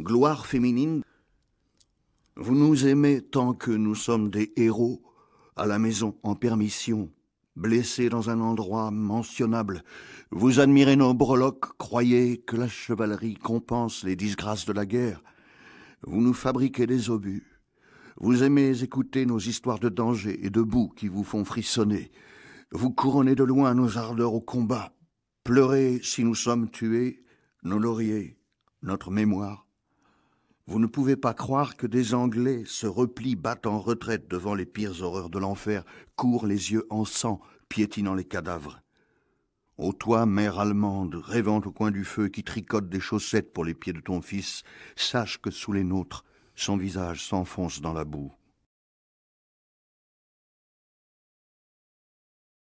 gloire féminine. Vous nous aimez tant que nous sommes des héros, à la maison, en permission, blessés dans un endroit mentionnable. Vous admirez nos breloques, croyez que la chevalerie compense les disgrâces de la guerre. Vous nous fabriquez des obus. Vous aimez écouter nos histoires de danger et de boue qui vous font frissonner. Vous couronnez de loin nos ardeurs au combat. Pleurez si nous sommes tués, nos lauriers, notre mémoire. Vous ne pouvez pas croire que des Anglais se replient, battent en retraite devant les pires horreurs de l'enfer, courent les yeux en sang, piétinant les cadavres. Ô toi, mère allemande, rêvant au coin du feu, qui tricote des chaussettes pour les pieds de ton fils, sache que sous les nôtres, son visage s'enfonce dans la boue.